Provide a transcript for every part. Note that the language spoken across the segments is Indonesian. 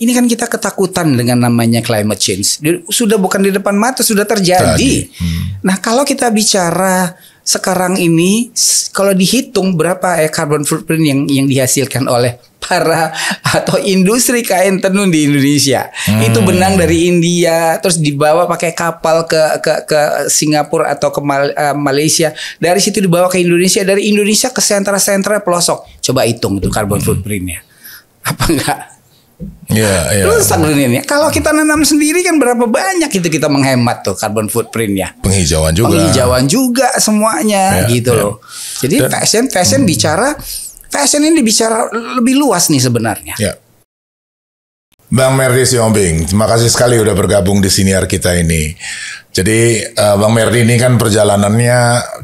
Ini kan kita ketakutan dengan namanya climate change. Sudah bukan di depan mata, sudah terjadi. Hmm. Nah, kalau kita bicara sekarang ini, kalau dihitung berapa eh carbon footprint yang yang dihasilkan oleh para atau industri kain tenun di Indonesia. Hmm. Itu benang dari India, terus dibawa pakai kapal ke ke ke Singapura atau ke Mal, uh, Malaysia. Dari situ dibawa ke Indonesia, dari Indonesia ke sentra-sentra pelosok. Coba hitung itu carbon hmm. footprintnya. Apa enggak? Yeah, yeah, Rusak yeah. ini, Kalau kita nanam sendiri kan berapa banyak itu kita menghemat tuh carbon footprintnya. Penghijauan juga. Penghijauan juga semuanya yeah, gitu iya. loh. Jadi fashion, fashion hmm. bicara, fashion ini bicara lebih luas nih sebenarnya. Yeah Bang Merdi Siombing, terima kasih sekali udah bergabung di siniar kita ini. Jadi uh, Bang Merdi ini kan perjalanannya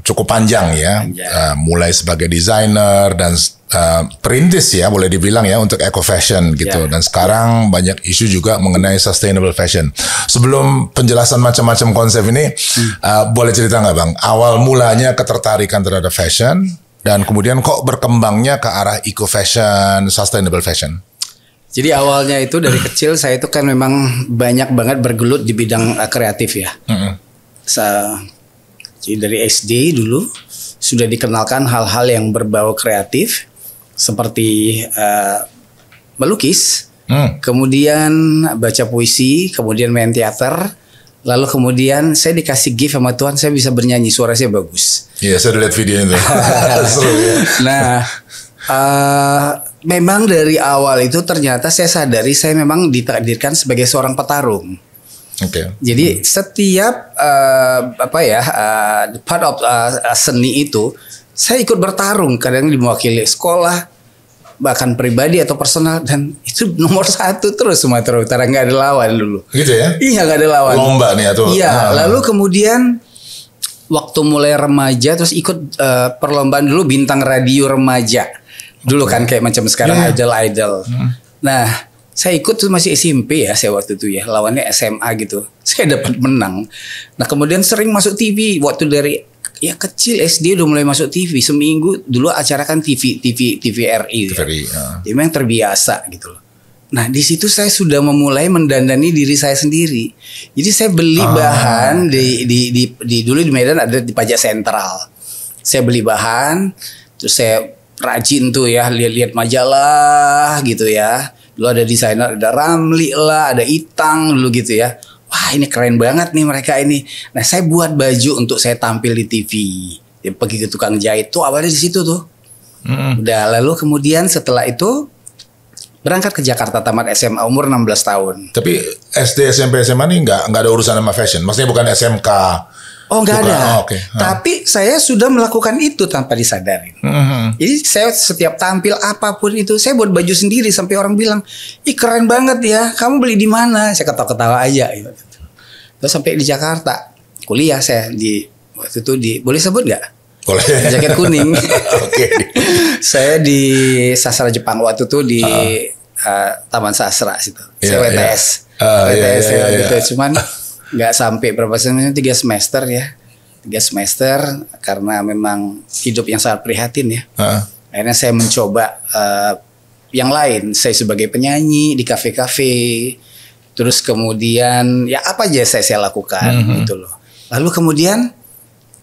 cukup panjang ya, panjang. Uh, mulai sebagai desainer dan uh, perintis ya, boleh dibilang ya untuk eco fashion gitu. Yeah. Dan sekarang banyak isu juga mengenai sustainable fashion. Sebelum penjelasan macam-macam konsep ini, hmm. uh, boleh cerita nggak Bang? Awal mulanya ketertarikan terhadap fashion dan kemudian kok berkembangnya ke arah eco fashion, sustainable fashion? Jadi awalnya itu dari kecil saya itu kan memang banyak banget bergelut di bidang eh, kreatif ya. Mm-hmm. Sa- jadi dari SD dulu sudah dikenalkan hal-hal yang berbau kreatif seperti uh, melukis, mm. kemudian baca puisi, kemudian main teater, lalu kemudian saya dikasih gift sama Tuhan saya bisa bernyanyi suara saya bagus. Iya yeah, saya lihat videonya itu. Ya. Nah. Uh, memang dari awal itu ternyata saya sadari saya memang ditakdirkan sebagai seorang petarung. Oke. Okay. Jadi hmm. setiap uh, apa ya uh, part of uh, seni itu saya ikut bertarung kadang diwakili sekolah bahkan pribadi atau personal dan itu nomor satu terus Sumatera Utara nggak ada lawan dulu. Gitu ya? Iya nggak ada lawan. Lomba nih atau? Iya. Nah, Lalu kemudian waktu mulai remaja terus ikut uh, perlombaan dulu bintang radio remaja dulu kan kayak macam sekarang yeah. idol idol. Hmm. Nah, saya ikut tuh masih SMP ya saya waktu itu ya lawannya SMA gitu saya dapat menang nah kemudian sering masuk TV waktu dari ya kecil SD udah mulai masuk TV seminggu dulu acara kan TV TV TVRI, TVRI ya. uh. jadi ya. memang terbiasa gitu loh nah di situ saya sudah memulai mendandani diri saya sendiri jadi saya beli uh. bahan di, di di di dulu di Medan ada di pajak sentral saya beli bahan terus saya rajin tuh ya lihat-lihat majalah gitu ya dulu ada desainer ada Ramli lah ada Itang dulu gitu ya wah ini keren banget nih mereka ini nah saya buat baju untuk saya tampil di TV ya, pergi ke tukang jahit tuh awalnya di situ tuh mm-hmm. udah lalu kemudian setelah itu berangkat ke Jakarta tamat SMA umur 16 tahun tapi SD SMP SMA nih nggak nggak ada urusan sama fashion maksudnya bukan SMK Oh nggak ada. Oh, okay. Tapi saya sudah melakukan itu tanpa disadari. Hmm. Jadi saya setiap tampil apapun itu saya buat baju sendiri sampai orang bilang, ih keren banget ya, kamu beli di mana? Saya ketawa-ketawa aja. Gitu. Terus sampai di Jakarta kuliah saya di waktu itu di boleh sebut nggak? Boleh. Jaket kuning. Oke. saya di sastra Jepang waktu itu di uh -huh. Uh, Taman Sastra situ. Yeah, saya WTS. Yeah. Iya. Uh, iya, WTS yeah, yeah, yeah. gitu. Iya. Cuman nggak sampai berapa semester tiga semester ya tiga semester karena memang hidup yang sangat prihatin ya uh. akhirnya saya mencoba uh, yang lain saya sebagai penyanyi di kafe-kafe terus kemudian ya apa aja saya saya lakukan mm -hmm. gitu loh lalu kemudian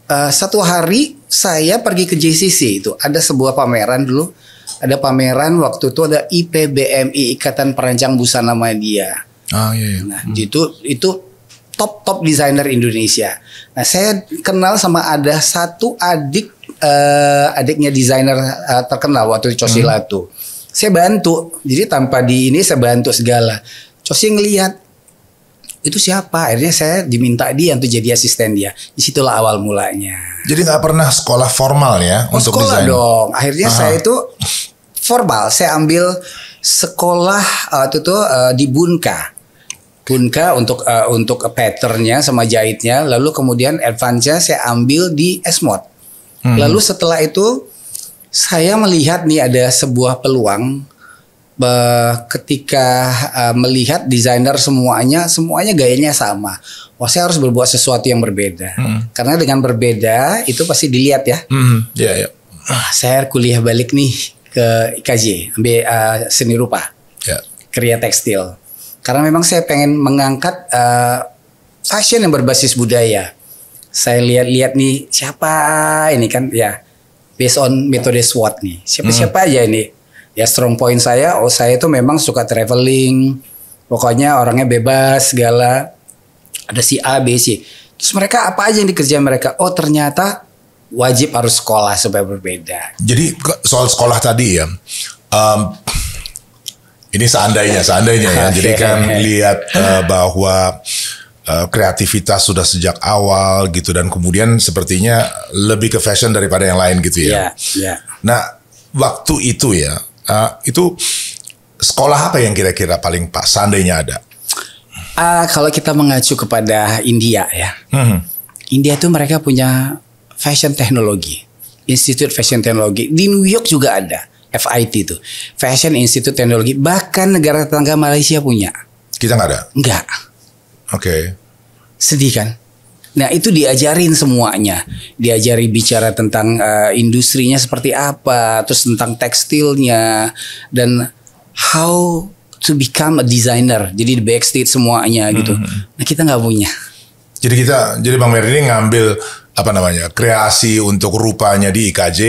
uh, satu hari saya pergi ke JCC itu ada sebuah pameran dulu ada pameran waktu itu ada IPBMI Ikatan Perancang Busana Media ah, iya, iya. nah hmm. itu itu top top desainer Indonesia. Nah, saya kenal sama ada satu adik uh, adiknya desainer uh, eh, terkenal waktu di Cosila hmm. tuh. Saya bantu. Jadi tanpa di ini saya bantu segala. Cosi ngelihat itu siapa? Akhirnya saya diminta dia untuk jadi asisten dia. Disitulah awal mulanya. Jadi nggak pernah sekolah formal ya oh, untuk sekolah dong. Akhirnya Aha. saya itu formal. Saya ambil sekolah uh, itu tuh uh, di Bunka. Punka untuk uh, untuk patternnya sama jahitnya lalu kemudian advance-nya saya ambil di s Hmm. Lalu setelah itu saya melihat nih ada sebuah peluang uh, ketika uh, melihat desainer semuanya semuanya gayanya sama. Wah, oh, saya harus berbuat sesuatu yang berbeda. Hmm. Karena dengan berbeda itu pasti dilihat ya. Hmm. Yeah, ya, ya. yeah. Uh, saya kuliah balik nih ke IKJ, ambil uh, seni rupa. Yeah. Karya tekstil karena memang saya pengen mengangkat uh, fashion yang berbasis budaya. Saya lihat-lihat nih siapa ini kan ya based on metode SWOT nih. Siapa-siapa hmm. aja ini. Ya strong point saya, oh saya itu memang suka traveling. Pokoknya orangnya bebas segala. Ada si A, B, C. Terus mereka apa aja yang dikerjain mereka? Oh ternyata wajib harus sekolah supaya berbeda. Jadi soal sekolah tadi ya, um, ini seandainya, seandainya ya. Jadi kan lihat uh, bahwa uh, kreativitas sudah sejak awal gitu dan kemudian sepertinya lebih ke fashion daripada yang lain gitu ya. Yeah, yeah. Nah, waktu itu ya, uh, itu sekolah apa yang kira-kira paling pas seandainya ada? Uh, kalau kita mengacu kepada India ya, hmm. India tuh mereka punya fashion teknologi, Institute Fashion Technology di New York juga ada. FIT itu Fashion Institute Teknologi bahkan negara tetangga Malaysia punya kita nggak ada nggak oke okay. sedih kan Nah itu diajarin semuanya, diajari bicara tentang uh, industrinya seperti apa, terus tentang tekstilnya dan how to become a designer. Jadi di backstage semuanya gitu. Hmm. Nah kita nggak punya. Jadi kita, jadi Bang Merdi ngambil apa namanya kreasi untuk rupanya di IKJ,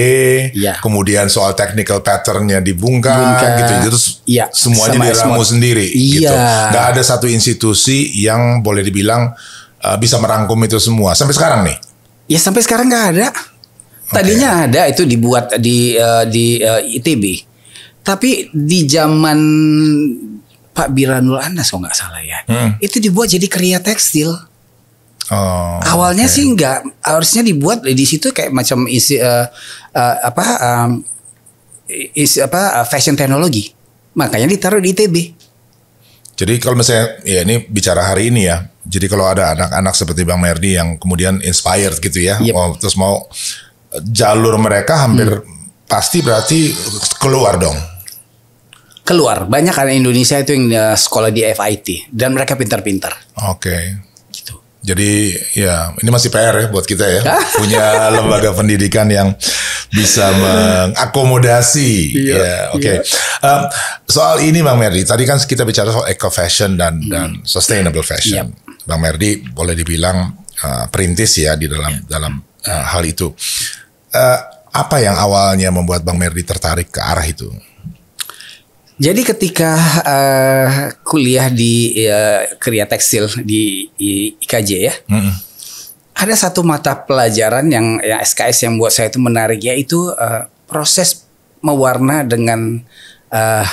ya. kemudian soal technical patternnya di Bungka, gitu, ya. terus ya. semuanya diramu sendiri, ya. gitu. Iya. Gak ada satu institusi yang boleh dibilang uh, bisa merangkum itu semua sampai sekarang nih. Ya sampai sekarang nggak ada. Tadinya okay. ada itu dibuat di uh, di uh, eh, ITB, tapi di zaman Pak Biranul Anas kalau nggak salah ya, hmm. itu dibuat jadi karya tekstil Oh, Awalnya okay. sih enggak harusnya dibuat di situ kayak macam isi uh, uh, apa um, isi apa uh, fashion teknologi. Makanya ditaruh di ITB. Jadi kalau misalnya ya ini bicara hari ini ya. Jadi kalau ada anak-anak seperti Bang Merdi yang kemudian inspired gitu ya, yep. mau terus mau jalur mereka hampir hmm. pasti berarti keluar dong. Keluar. Banyak anak Indonesia itu yang sekolah di FIT dan mereka pintar-pintar. Oke. Okay. Jadi ya ini masih PR ya buat kita ya punya lembaga pendidikan yang bisa mengakomodasi. Iya, ya, oke. Okay. Iya. Um, soal ini Bang Merdi, tadi kan kita bicara soal eco fashion dan hmm. dan sustainable fashion. Iya. Bang Merdi boleh dibilang uh, perintis ya di dalam iya. dalam uh, hal itu. Uh, apa yang awalnya membuat Bang Merdi tertarik ke arah itu? Jadi ketika uh, kuliah di uh, Kriya Tekstil di IKJ ya, mm -hmm. ada satu mata pelajaran yang, yang SKS yang buat saya itu menarik yaitu uh, proses mewarna dengan uh,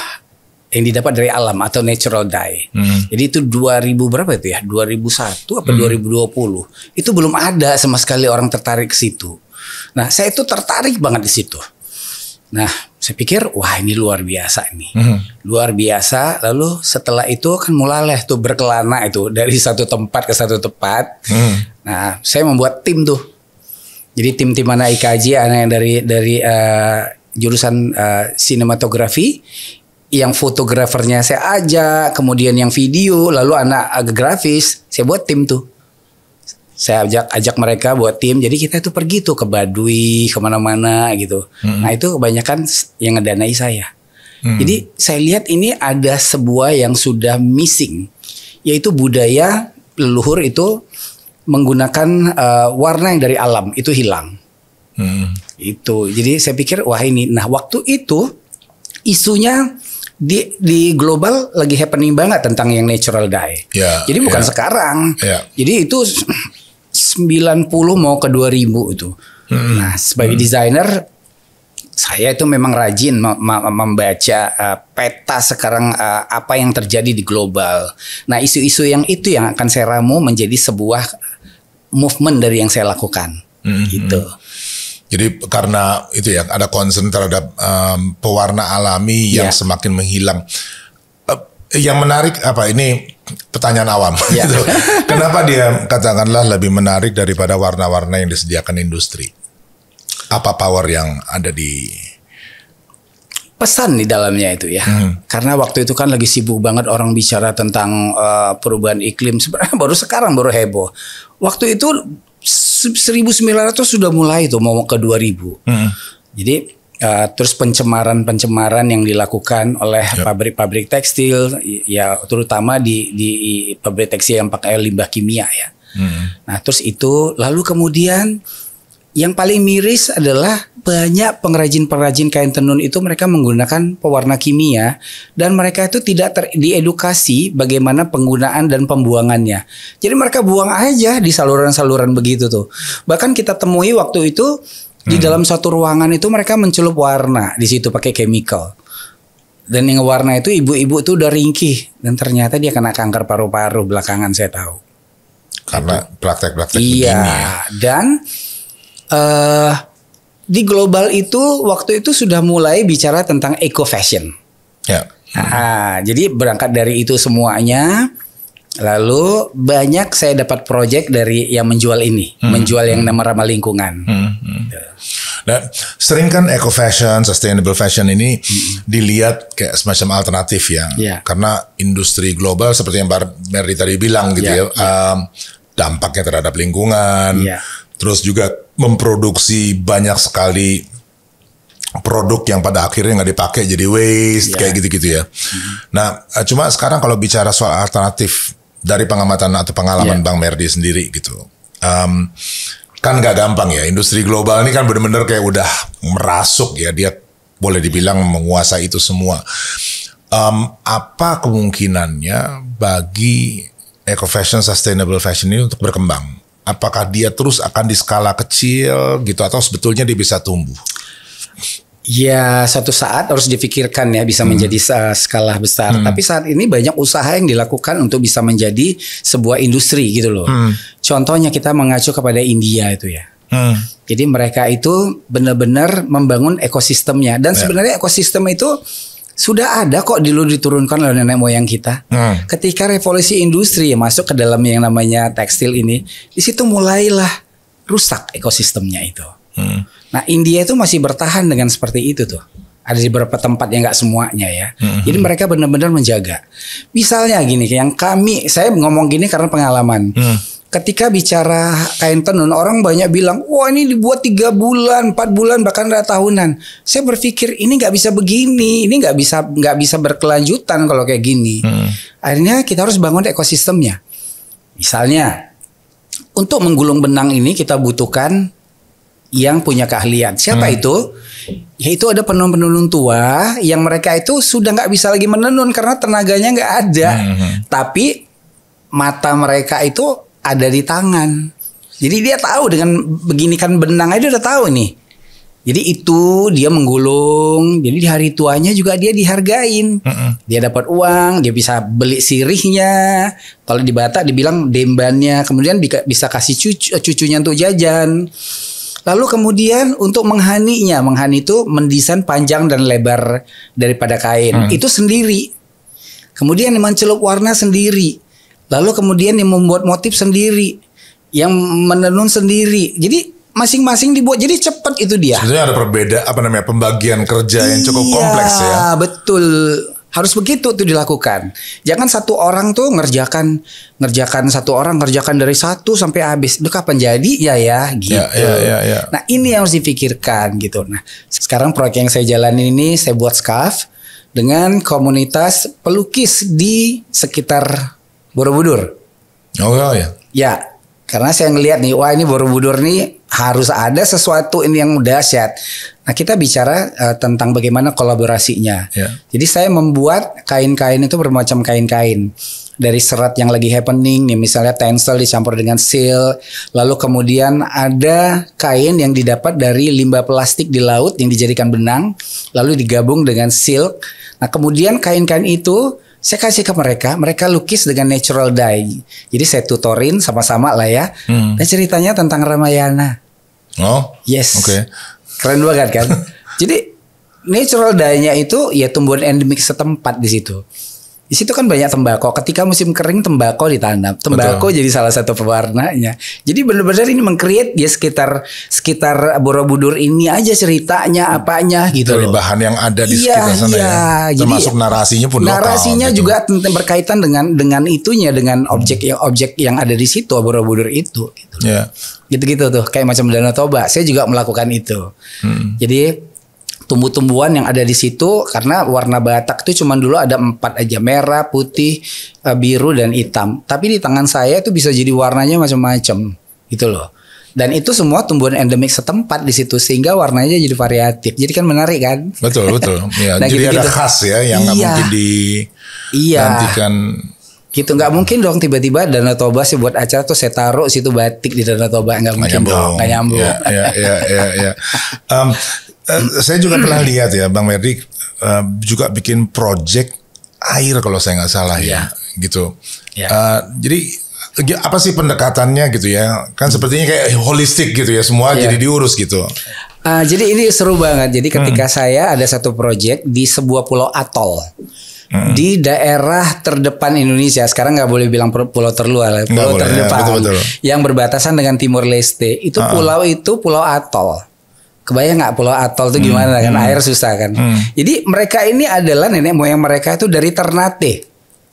yang didapat dari alam atau natural dye. Hmm. Jadi itu 2000 berapa itu ya? 2001 apa hmm. 2020. Itu belum ada sama sekali orang tertarik ke situ. Nah, saya itu tertarik banget di situ. Nah, saya pikir wah ini luar biasa nih mm -hmm. luar biasa lalu setelah itu kan mulailah tuh berkelana itu dari satu tempat ke satu tempat mm -hmm. nah saya membuat tim tuh jadi tim tim mana IKJ anak yang dari dari uh, jurusan uh, sinematografi yang fotografernya saya ajak kemudian yang video lalu anak agak grafis saya buat tim tuh saya ajak ajak mereka buat tim jadi kita itu pergi tuh ke Baduy kemana-mana gitu hmm. nah itu kebanyakan yang ngedanai saya hmm. jadi saya lihat ini ada sebuah yang sudah missing yaitu budaya leluhur itu menggunakan uh, warna yang dari alam itu hilang hmm. itu jadi saya pikir wah ini nah waktu itu isunya di di global lagi happening banget tentang yang natural dye. Yeah, Jadi bukan yeah. sekarang. Yeah. Jadi itu 90 mau ke 2000 itu. Hmm. Nah, sebagai hmm. desainer saya itu memang rajin membaca uh, peta sekarang uh, apa yang terjadi di global. Nah, isu-isu yang itu yang akan saya ramu menjadi sebuah movement dari yang saya lakukan. Hmm. hmm. Gitu. Jadi karena itu ya ada concern terhadap um, pewarna alami yang yeah. semakin menghilang. Uh, yang menarik apa ini pertanyaan awam. Ya. gitu. Kenapa dia katakanlah lebih menarik daripada warna-warna yang disediakan industri? Apa power yang ada di pesan di dalamnya itu ya. Hmm. Karena waktu itu kan lagi sibuk banget orang bicara tentang uh, perubahan iklim. Sebenarnya baru sekarang baru heboh. Waktu itu 1900 sudah mulai tuh mau ke 2000. Hmm. Jadi Uh, terus pencemaran-pencemaran yang dilakukan oleh ya. pabrik-pabrik yep. tekstil, ya terutama di, di pabrik tekstil yang pakai limbah kimia ya. Hmm. Nah terus itu, lalu kemudian yang paling miris adalah banyak pengrajin-pengrajin kain tenun itu mereka menggunakan pewarna kimia dan mereka itu tidak diedukasi bagaimana penggunaan dan pembuangannya. Jadi mereka buang aja di saluran-saluran begitu tuh. Bahkan kita temui waktu itu di hmm. dalam satu ruangan itu mereka mencelup warna di situ pakai chemical. Dan yang warna itu ibu-ibu itu udah ringkih dan ternyata dia kena kanker paru-paru belakangan saya tahu. Karena praktek-praktek iya, begini. Iya. Dan uh, di global itu waktu itu sudah mulai bicara tentang eco fashion. Ya. Nah, jadi berangkat dari itu semuanya Lalu banyak saya dapat proyek dari yang menjual ini, hmm. menjual yang hmm. nama ramah lingkungan. Hmm. Hmm. Gitu. Nah, sering kan eco fashion, sustainable fashion ini hmm. dilihat kayak semacam alternatif ya, yeah. karena industri global seperti yang Mbak Mary tadi bilang gitu yeah. Ya, ya, um, dampaknya terhadap lingkungan, yeah. terus juga memproduksi banyak sekali produk yang pada akhirnya nggak dipakai jadi waste yeah. kayak gitu-gitu ya. Mm-hmm. Nah, eh, cuma sekarang kalau bicara soal alternatif dari pengamatan atau pengalaman yeah. Bang Merdi sendiri gitu. Um, kan nggak gampang ya industri global ini kan bener-bener kayak udah merasuk ya dia boleh dibilang menguasai itu semua. Um, apa kemungkinannya bagi eco fashion sustainable fashion ini untuk berkembang? Apakah dia terus akan di skala kecil gitu atau sebetulnya dia bisa tumbuh? Ya, suatu saat harus dipikirkan ya bisa hmm. menjadi skala besar. Hmm. Tapi saat ini banyak usaha yang dilakukan untuk bisa menjadi sebuah industri gitu loh. Hmm. Contohnya kita mengacu kepada India itu ya. Hmm. Jadi mereka itu benar-benar membangun ekosistemnya dan ya. sebenarnya ekosistem itu sudah ada kok dulu diturunkan oleh nenek moyang kita. Hmm. Ketika revolusi industri masuk ke dalam yang namanya tekstil ini, di situ mulailah rusak ekosistemnya itu. Hmm. Nah India itu masih bertahan dengan seperti itu tuh. Ada di beberapa tempat yang nggak semuanya ya. Hmm. Jadi mereka benar-benar menjaga. Misalnya gini, yang kami saya ngomong gini karena pengalaman. Hmm. Ketika bicara kain tenun, orang banyak bilang, wah ini dibuat tiga bulan, empat bulan, bahkan ada tahunan. Saya berpikir ini nggak bisa begini, ini nggak bisa nggak bisa berkelanjutan kalau kayak gini. Hmm. Akhirnya kita harus bangun ekosistemnya. Misalnya, untuk menggulung benang ini kita butuhkan yang punya keahlian. Siapa hmm. itu? itu ada penenun-penenun tua yang mereka itu sudah nggak bisa lagi menenun karena tenaganya nggak ada. Hmm. hmm, hmm. Tapi mata mereka itu ada di tangan. Jadi dia tahu dengan begini kan benang aja udah tahu nih. Jadi itu dia menggulung. Jadi di hari tuanya juga dia dihargain. Mm -mm. Dia dapat uang, dia bisa beli sirihnya. Kalau di Batak dibilang dembannya, kemudian bisa kasih cucu, eh, cucunya untuk jajan. Lalu kemudian untuk menghaninya, menghani itu mendesain panjang dan lebar daripada kain. Hmm. Itu sendiri. Kemudian mencelup warna sendiri. Lalu kemudian yang membuat motif sendiri, yang menenun sendiri. Jadi masing-masing dibuat jadi cepat itu dia. Sebenarnya ada perbedaan apa namanya pembagian kerja yang cukup iya, kompleks ya. betul harus begitu tuh dilakukan. Jangan satu orang tuh ngerjakan ngerjakan satu orang ngerjakan dari satu sampai habis. Itu kapan jadi ya ya gitu. Ya, ya, ya, ya. Nah, ini yang harus dipikirkan gitu. Nah, sekarang proyek yang saya jalanin ini saya buat scarf dengan komunitas pelukis di sekitar Borobudur. Oh ya. Ya, karena saya ngelihat nih, wah ini Borobudur nih harus ada sesuatu ini yang dahsyat. Nah, kita bicara uh, tentang bagaimana kolaborasinya. Yeah. Jadi saya membuat kain-kain itu bermacam kain-kain dari serat yang lagi happening nih misalnya tensel dicampur dengan seal lalu kemudian ada kain yang didapat dari limbah plastik di laut yang dijadikan benang lalu digabung dengan silk nah kemudian kain-kain itu saya kasih ke mereka, mereka lukis dengan natural dye. Jadi saya tutorin sama-sama lah ya. Hmm. Dan ceritanya tentang Ramayana. Oh. Yes. Oke. Okay. Keren banget kan? Jadi natural dayanya itu ya tumbuhan endemik setempat di situ. Di situ kan banyak tembakau. Ketika musim kering tembakau ditanam. Tembakau Betul. jadi salah satu pewarnanya. Jadi benar-benar ini mengkreat ya sekitar sekitar Borobudur ini aja ceritanya hmm. apanya gitu Dari bahan yang ada di iya, sekitar sana iya. ya. Termasuk jadi, narasinya pun narasinya lokal, gitu. juga gitu. berkaitan dengan dengan itunya dengan objek hmm. yang objek yang ada di situ Borobudur itu gitu. Yeah. Iya. Gitu-gitu tuh kayak macam Danau Toba. Saya juga melakukan itu. Hmm. Jadi tumbuh-tumbuhan yang ada di situ karena warna Batak itu cuman dulu ada empat aja merah, putih, eh, biru dan hitam. Tapi di tangan saya itu bisa jadi warnanya macam-macam gitu loh. Dan itu semua tumbuhan endemik setempat di situ sehingga warnanya jadi variatif. Jadi kan menarik kan? Betul betul. Ya, nah, jadi gitu, ada khas ya yang nggak iya. mungkin di Iya gitu nggak mungkin dong tiba-tiba Danau Toba sih buat acara tuh saya taruh situ batik di Danau Toba nggak mungkin nyambung. dong nggak nyambung ya ya ya ya, ya. Um, Eh, saya juga pernah lihat ya Bang Merdi uh, eh, juga bikin project air kalau saya nggak salah ya, iya. Gitu. Iya. Eh, ya gitu. Ya. Uh, jadi apa sih pendekatannya gitu ya? Kan sepertinya kayak holistik gitu ya semua ya. jadi diurus gitu. Uh, jadi ini seru banget. Jadi ketika hmm. saya ada satu project di sebuah pulau atol hmm. di daerah terdepan Indonesia. Sekarang nggak boleh bilang pulau terluar, pulau boleh, ya, terdepan ya, betul, betul. yang berbatasan dengan Timur Leste. Itu uh -uh. pulau itu pulau atol kebayang nggak pulau atol itu gimana kan hmm. air susah kan hmm. jadi mereka ini adalah nenek moyang mereka itu dari Ternate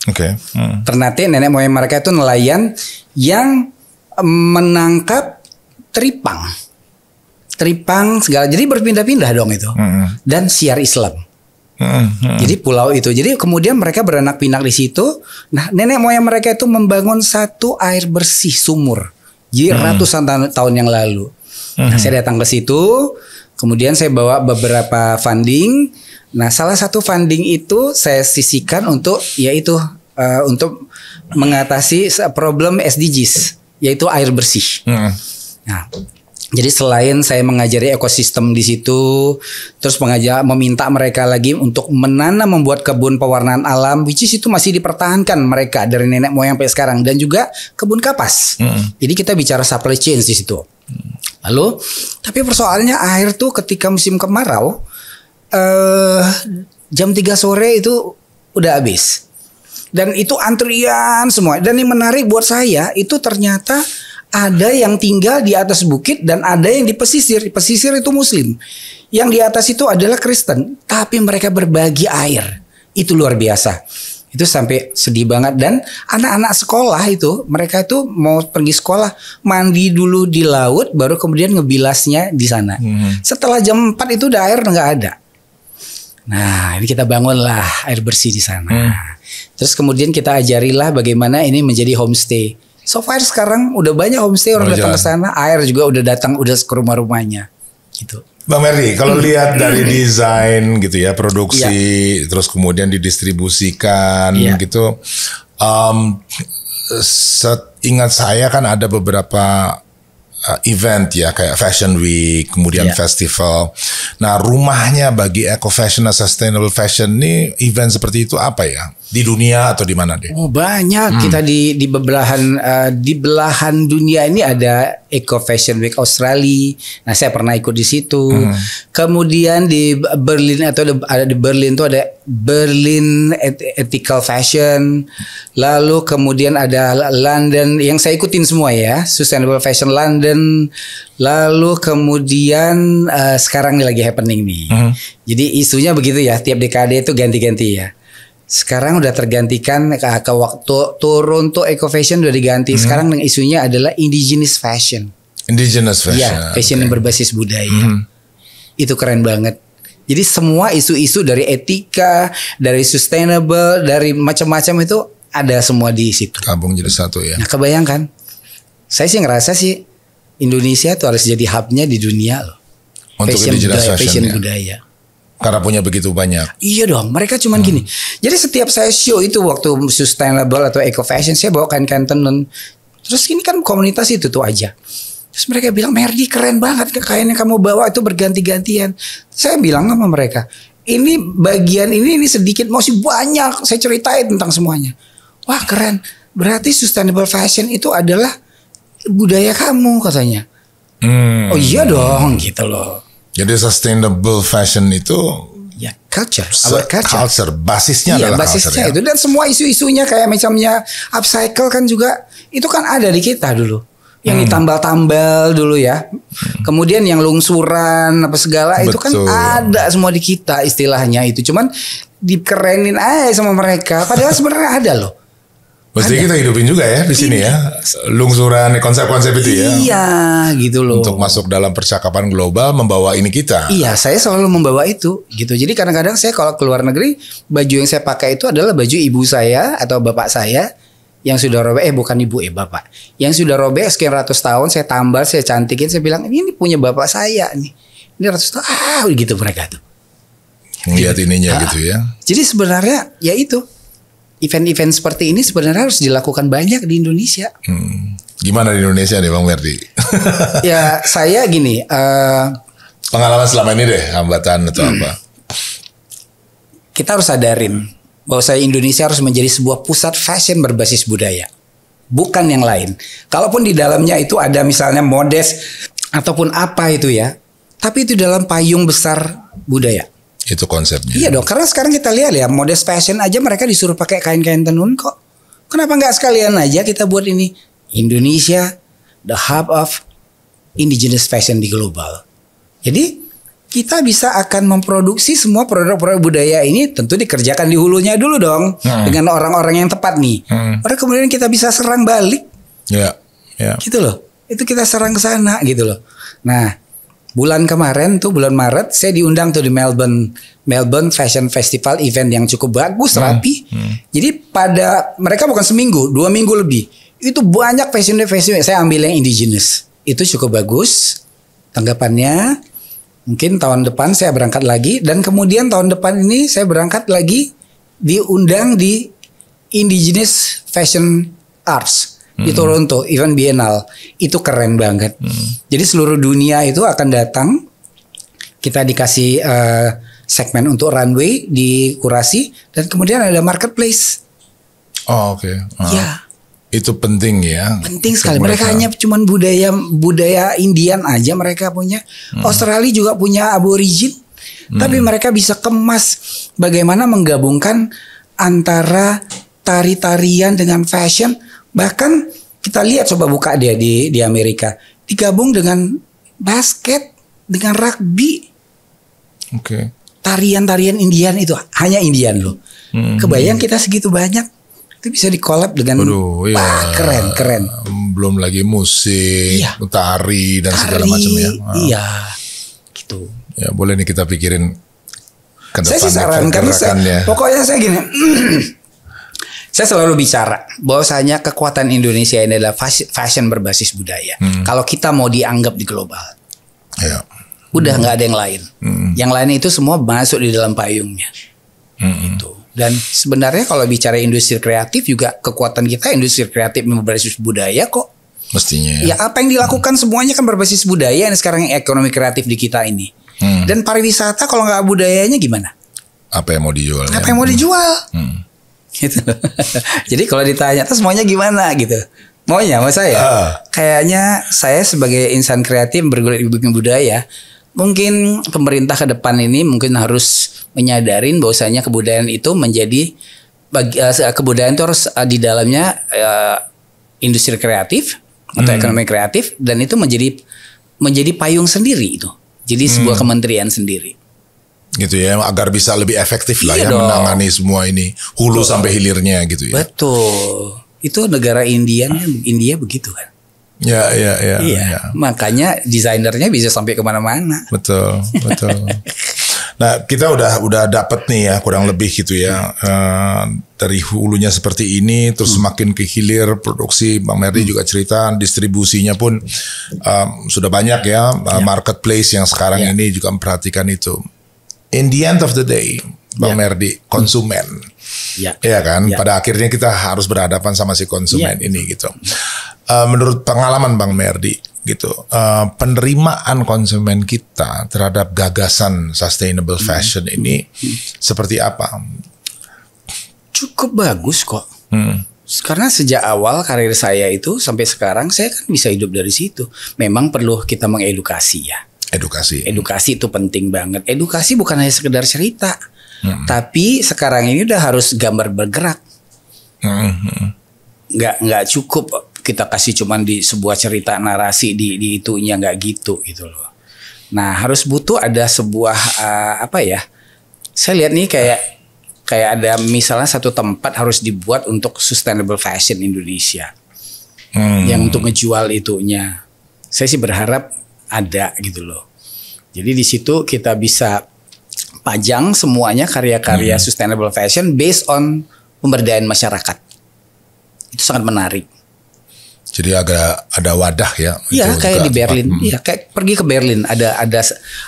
Oke okay. hmm. Ternate nenek moyang mereka itu nelayan yang menangkap tripang tripang segala jadi berpindah-pindah dong itu hmm. dan siar Islam hmm. Hmm. Jadi pulau itu. Jadi kemudian mereka beranak pinak di situ. Nah, nenek moyang mereka itu membangun satu air bersih sumur. Jadi hmm. ratusan ta tahun yang lalu. Nah, saya datang ke situ, Kemudian saya bawa beberapa funding. Nah, salah satu funding itu saya sisihkan untuk yaitu uh, untuk mengatasi problem SDGs yaitu air bersih. Hmm. Nah, jadi selain saya mengajari ekosistem di situ, terus mengajak meminta mereka lagi untuk menanam membuat kebun pewarnaan alam, which is itu masih dipertahankan mereka dari nenek moyang sampai sekarang dan juga kebun kapas. -hmm. Jadi kita bicara supply chain di situ. Lalu, tapi persoalannya air tuh ketika musim kemarau eh jam 3 sore itu udah habis. Dan itu antrian semua. Dan yang menarik buat saya itu ternyata ada yang tinggal di atas bukit dan ada yang di pesisir. pesisir itu muslim. Yang di atas itu adalah Kristen, tapi mereka berbagi air. Itu luar biasa itu sampai sedih banget dan anak-anak sekolah itu mereka itu mau pergi sekolah mandi dulu di laut baru kemudian ngebilasnya di sana hmm. setelah jam 4 itu udah air nggak ada nah ini kita bangunlah air bersih di sana hmm. terus kemudian kita ajarilah bagaimana ini menjadi homestay so far sekarang udah banyak homestay orang oh, datang ke sana air juga udah datang udah ke rumah-rumahnya gitu Bang Merdi, kalau hmm. lihat dari hmm. desain gitu ya, produksi, ya. terus kemudian didistribusikan ya. gitu, um, ingat saya kan ada beberapa uh, event ya kayak Fashion Week, kemudian ya. festival. Nah, rumahnya bagi eco fashion dan sustainable fashion ini event seperti itu apa ya? di dunia atau di mana deh? Oh banyak hmm. kita di di belahan uh, eh, di belahan dunia ini ada Eco Fashion Week Australia. Nah saya pernah ikut di situ. Hmm. Kemudian di Berlin atau ada di Berlin tuh ada Berlin Ethical Fashion. Lalu kemudian ada London yang saya ikutin semua ya Sustainable Fashion London. Lalu kemudian uh, sekarang ini lagi happening nih. Hmm. Jadi isunya begitu ya tiap dekade itu ganti-ganti ya sekarang udah tergantikan ke, ke waktu turun tuh eco fashion udah diganti. Hmm. Sekarang yang isunya adalah indigenous fashion. Indigenous iya, fashion. Ya, fashion okay. yang berbasis budaya. Hmm. Itu keren banget. Jadi semua isu-isu dari etika, dari sustainable, dari macam-macam itu ada semua di situ. Gabung jadi satu ya. Nah, kebayangkan. Saya sih ngerasa sih Indonesia tuh harus jadi hubnya di dunia loh. Untuk fashion budaya, fashion ya. budaya. Karena punya begitu banyak. Iya dong, mereka cuman hmm. gini. Jadi setiap saya show itu waktu sustainable atau eco fashion saya bawa kain-kain tenun. Terus ini kan komunitas itu tuh aja. Terus mereka bilang, "Merdi keren banget kain yang kamu bawa itu berganti-gantian." Saya bilang sama mereka, "Ini bagian ini ini sedikit masih banyak saya ceritain tentang semuanya." Wah, keren. Berarti sustainable fashion itu adalah budaya kamu katanya. Hmm. Oh iya dong gitu loh. Jadi sustainable fashion itu ya culture, about culture. culture basisnya iya, adalah basisnya culture, ya. itu dan semua isu-isunya kayak macamnya upcycle kan juga itu kan ada di kita dulu yang hmm. ditambal-tambal dulu ya. Hmm. Kemudian yang lungsuran apa segala Betul. itu kan ada semua di kita istilahnya itu. Cuman dikerenin aja sama mereka. Padahal sebenarnya ada loh. Mesti kita hidupin juga ya di sini ya lungsuran konsep-konsep itu ya. Iya gitu loh. Untuk masuk dalam percakapan global membawa ini kita. Iya saya selalu membawa itu gitu. Jadi kadang-kadang saya kalau keluar negeri baju yang saya pakai itu adalah baju ibu saya atau bapak saya yang sudah robek eh bukan ibu eh bapak yang sudah robek sekian ratus tahun saya tambal saya cantikin saya bilang ini punya bapak saya nih ini ratus tahun ah gitu mereka tuh. Lihat ininya gitu ah, gitu ya. Jadi sebenarnya ya itu event-event seperti ini sebenarnya harus dilakukan banyak di Indonesia. Hmm. Gimana di Indonesia deh Bang Merdi? ya saya gini. Uh, Pengalaman selama ini deh hambatan atau hmm. apa? Kita harus sadarin bahwa saya Indonesia harus menjadi sebuah pusat fashion berbasis budaya. Bukan yang lain. Kalaupun di dalamnya itu ada misalnya modest ataupun apa itu ya. Tapi itu dalam payung besar budaya. Itu konsepnya. Iya dong, karena sekarang kita lihat ya modest fashion aja mereka disuruh pakai kain-kain tenun kok. Kenapa nggak sekalian aja kita buat ini Indonesia the hub of indigenous fashion di global. Jadi kita bisa akan memproduksi semua produk-produk budaya ini tentu dikerjakan di hulunya dulu dong hmm. dengan orang-orang yang tepat nih. Hmm. kemudian kita bisa serang balik. Ya. Yeah. Yeah. Gitu loh. Itu kita serang ke sana gitu loh. Nah, bulan kemarin tuh bulan Maret saya diundang tuh di Melbourne Melbourne Fashion Festival event yang cukup bagus hmm. rapi. Hmm. Jadi pada mereka bukan seminggu, dua minggu lebih. Itu banyak fashion fashion saya ambil yang indigenous. Itu cukup bagus tanggapannya. Mungkin tahun depan saya berangkat lagi dan kemudian tahun depan ini saya berangkat lagi diundang di Indigenous Fashion Arts hmm. di Toronto, event Bienal itu keren banget. Hmm. Jadi seluruh dunia itu akan datang, kita dikasih uh, segmen untuk runway di kurasi dan kemudian ada marketplace. Oh oke. Okay. Uh, ya. Itu penting ya. Penting sekali. Mereka, mereka hanya cuma budaya budaya Indian aja mereka punya. Hmm. Australia juga punya aborigin, hmm. tapi mereka bisa kemas bagaimana menggabungkan antara tari-tarian dengan fashion Bahkan kita lihat coba buka dia di di Amerika digabung dengan basket dengan rugby. Oke. Okay. Tarian-tarian Indian itu hanya Indian loh. Hmm. Kebayang kita segitu banyak itu bisa di collab dengan Aduh, iya. wah keren keren. Belum lagi musik, iya. tari dan tari, segala macam ya. Iya. Gitu. Ya boleh nih kita pikirin ke Saya sih sarankan, saya, pokoknya saya gini. Saya selalu bicara bahwasanya kekuatan Indonesia ini adalah fashion berbasis budaya. Hmm. Kalau kita mau dianggap di global, ya. udah hmm. nggak hmm. ada yang lain. Hmm. Yang lain itu semua masuk di dalam payungnya. Hmm. Itu. Dan sebenarnya kalau bicara industri kreatif juga kekuatan kita industri kreatif berbasis budaya kok. Mestinya. Ya, ya apa yang dilakukan hmm. semuanya kan berbasis budaya Ini sekarang ekonomi kreatif di kita ini. Hmm. Dan pariwisata kalau nggak budayanya gimana? Apa yang mau dijual? Apa kan? yang mau dijual? Hmm gitu Jadi kalau ditanya terus maunya gimana gitu. Maunya sama saya. Uh. Kayaknya saya sebagai insan kreatif bergerak di bidang budaya, mungkin pemerintah ke depan ini mungkin harus menyadarin bahwasanya kebudayaan itu menjadi bagi, uh, kebudayaan itu harus uh, di dalamnya uh, industri kreatif atau hmm. ekonomi kreatif dan itu menjadi menjadi payung sendiri itu. Jadi sebuah hmm. kementerian sendiri gitu ya agar bisa lebih efektif lah iya ya dong. menangani semua ini hulu Betul. sampai hilirnya gitu ya. Betul. Itu negara India kan India begitu kan. Ya, ya, ya. Iya. Ya. Makanya desainernya bisa sampai kemana-mana. Betul, betul. nah, kita udah udah dapet nih ya kurang lebih gitu ya uh, dari hulunya seperti ini, terus hmm. semakin ke hilir produksi. Bang Merdi hmm. juga cerita distribusinya pun um, sudah banyak ya, eh, ya marketplace yang sekarang ya. ini juga memperhatikan itu in the end of the day, Bang yeah. Merdi, konsumen. Hmm. Ya. Iya Yeah. yeah, kan? Yeah. Pada akhirnya kita harus berhadapan sama si konsumen yeah. ini gitu. Uh, menurut pengalaman Bang Merdi gitu, uh, penerimaan konsumen kita terhadap gagasan sustainable hmm. fashion hmm. ini hmm. seperti apa? Cukup bagus kok. Hmm. Karena sejak awal karir saya itu sampai sekarang saya kan bisa hidup dari situ. Memang perlu kita mengedukasi ya. Edukasi. Edukasi itu penting banget. Edukasi bukan hanya sekedar cerita, hmm. tapi sekarang ini udah harus gambar bergerak. Hmm. Nggak nggak cukup kita kasih cuman di sebuah cerita narasi di di itunya nggak gitu gitu loh. Nah harus butuh ada sebuah uh, apa ya? Saya lihat nih kayak kayak ada misalnya satu tempat harus dibuat untuk sustainable fashion Indonesia hmm. yang untuk ngejual itunya. Saya sih berharap ada gitu loh. Jadi di situ kita bisa pajang semuanya karya-karya hmm. sustainable fashion based on pemberdayaan masyarakat. Itu sangat menarik. Jadi agak ada wadah ya. Iya kayak di Berlin. Iya hmm. kayak pergi ke Berlin ada ada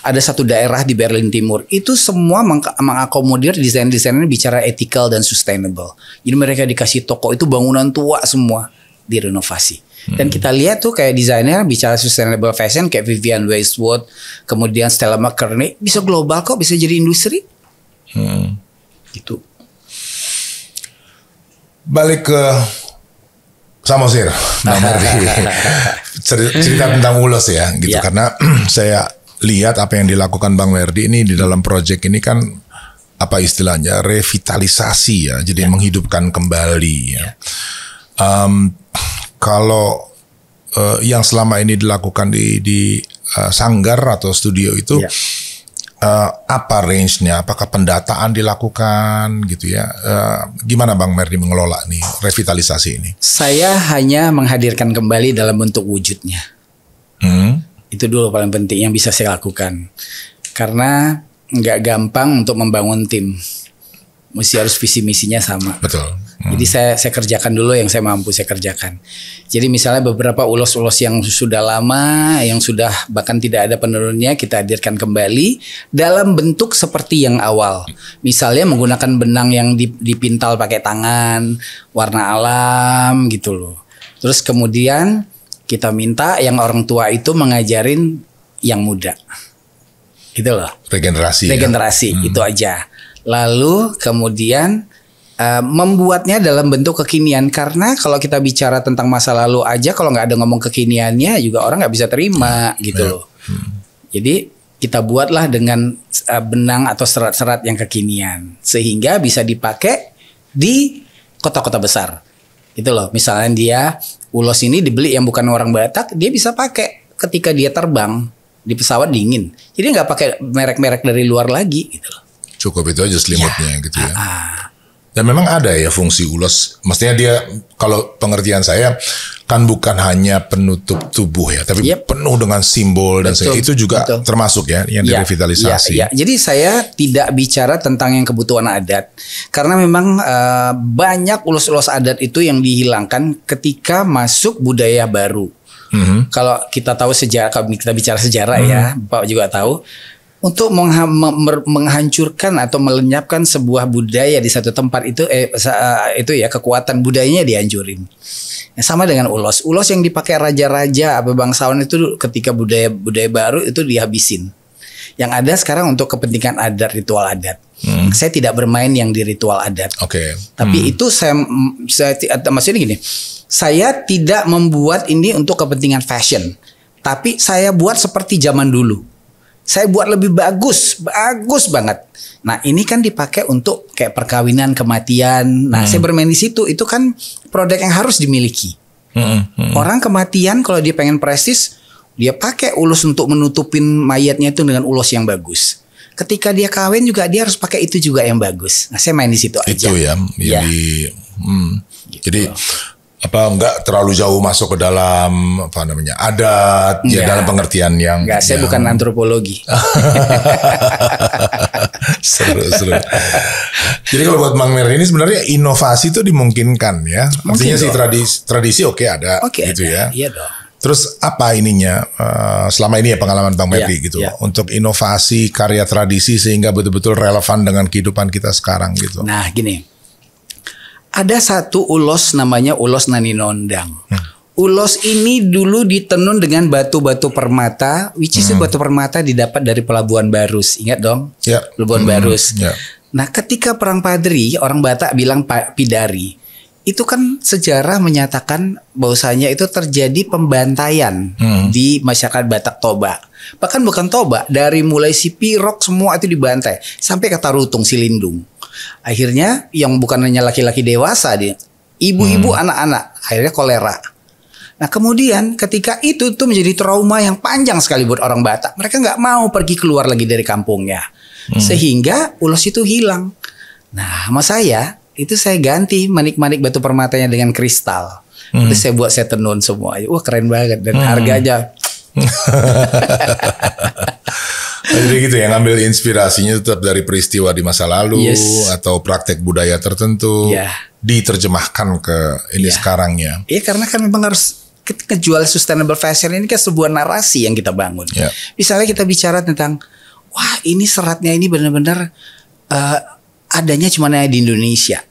ada satu daerah di Berlin Timur itu semua meng mengakomodir desain-desainnya bicara ethical dan sustainable. Jadi mereka dikasih toko itu bangunan tua semua direnovasi. Dan hmm. kita lihat tuh kayak desainer bicara sustainable fashion kayak Vivian Westwood, kemudian Stella McCartney bisa global kok, bisa jadi industri. Hmm. Gitu. Balik ke Samosir, cerita tentang ulos ya, gitu ya. karena saya lihat apa yang dilakukan Bang Werdi ini di dalam proyek ini kan apa istilahnya revitalisasi ya, jadi ya. menghidupkan kembali ya. ya. Um, kalau uh, yang selama ini dilakukan di di uh, sanggar atau studio itu yeah. Iya. uh, apa range-nya? Apakah pendataan dilakukan gitu ya? Uh, gimana Bang Merdi mengelola nih revitalisasi ini? Saya hanya menghadirkan kembali dalam bentuk wujudnya. Hmm. Itu dulu paling penting yang bisa saya lakukan. Karena nggak gampang untuk membangun tim. Mesti harus visi misinya sama. Betul Hmm. Jadi saya saya kerjakan dulu yang saya mampu saya kerjakan. Jadi misalnya beberapa ulos-ulos yang sudah lama, yang sudah bahkan tidak ada penurunnya kita hadirkan kembali dalam bentuk seperti yang awal. Misalnya menggunakan benang yang dipintal pakai tangan, warna alam gitu loh. Terus kemudian kita minta yang orang tua itu mengajarin yang muda. Gitu loh. Regenerasi. Ya. Regenerasi ya? itu hmm. aja. Lalu kemudian uh, membuatnya dalam bentuk kekinian karena kalau kita bicara tentang masa lalu aja kalau nggak ada ngomong kekiniannya juga orang nggak bisa terima hmm. gitu iya. loh hmm. jadi kita buatlah dengan uh, benang atau serat-serat yang kekinian sehingga bisa dipakai di kota-kota besar gitu loh misalnya dia ulos ini dibeli yang bukan orang Batak dia bisa pakai ketika dia terbang di pesawat dingin jadi nggak pakai merek-merek dari luar lagi gitu loh cukup itu aja selimutnya ya, gitu ya Ah, ah. Dan memang ada ya fungsi ulos. Maksudnya dia kalau pengertian saya kan bukan hanya penutup tubuh ya, tapi yep. penuh dengan simbol dan betul, itu juga betul. termasuk ya yang ya, direvitalisasi. Ya, ya. Jadi saya tidak bicara tentang yang kebutuhan adat karena memang uh, banyak ulos-ulos adat itu yang dihilangkan ketika masuk budaya baru. Mm -hmm. Kalau kita tahu sejarah, kalau kita bicara sejarah mm -hmm. ya, mm-hmm. Bapak juga tahu untuk menghancurkan atau melenyapkan sebuah budaya di satu tempat itu eh, eh itu ya kekuatan budayanya dihancurin. Nah, sama dengan ulos. Ulos yang dipakai raja-raja apa bangsawan itu ketika budaya budaya baru itu dihabisin. Yang ada sekarang untuk kepentingan adat ritual adat. Hmm. Saya tidak bermain yang di ritual adat. Oke. Okay. Tapi hmm. itu saya saya maksudnya gini. Saya tidak membuat ini untuk kepentingan fashion, tapi saya buat seperti zaman dulu saya buat lebih bagus, bagus banget. Nah, ini kan dipakai untuk kayak perkawinan, kematian. Nah, hmm. saya bermain di situ itu kan produk yang harus dimiliki. Hmm. Hmm. hmm. Orang kematian kalau dia pengen prestis, dia pakai ulos untuk menutupin mayatnya itu dengan ulos yang bagus ketika dia kawin juga dia harus pakai itu juga yang bagus. Nah, saya main di situ aja. Itu ya, ya. hmm, gitu. jadi apa enggak terlalu jauh masuk ke dalam apa namanya adat enggak. ya iya. dalam pengertian yang enggak saya yang... bukan antropologi seru seru jadi kalau buat Mang Merlin ini sebenarnya inovasi itu dimungkinkan ya Mungkin artinya dong. sih tradisi tradisi oke okay ada okay, gitu ada. ya iya dong Terus apa ininya uh, selama ini ya pengalaman Bang Mepri iya, gitu ya. untuk inovasi karya tradisi sehingga betul-betul relevan dengan kehidupan kita sekarang gitu. Nah gini, ada satu ulos namanya ulos nondang. Hmm. Ulos ini dulu ditenun dengan batu-batu permata, which is hmm. batu permata didapat dari Pelabuhan Barus. Ingat dong? Yeah. Pelabuhan hmm. Barus. Yeah. Nah, ketika Perang Padri, orang Batak bilang Pidari. Itu kan sejarah menyatakan bahwasanya itu terjadi pembantaian hmm. di masyarakat Batak Toba. Bahkan bukan Toba, dari mulai si Pirok semua itu dibantai sampai ke Tarutung, Silindung. Akhirnya yang bukan hanya laki-laki dewasa dia, ibu-ibu hmm. anak-anak akhirnya kolera. Nah kemudian ketika itu tuh menjadi trauma yang panjang sekali buat orang Batak. Mereka nggak mau pergi keluar lagi dari kampungnya. Hmm. Sehingga ulos itu hilang. Nah sama saya itu saya ganti manik-manik batu permatanya dengan kristal. Hmm. Terus saya buat saya tenun semua. Wah keren banget dan hmm. harganya Jadi gitu ya ngambil inspirasinya tetap dari peristiwa di masa lalu yes. atau praktek budaya tertentu yeah. diterjemahkan ke ini yeah. ya. Iya karena kan memang harus kita ngejual sustainable fashion ini kan sebuah narasi yang kita bangun. Yeah. Misalnya kita bicara tentang wah ini seratnya ini benar-benar uh, adanya cuma di Indonesia.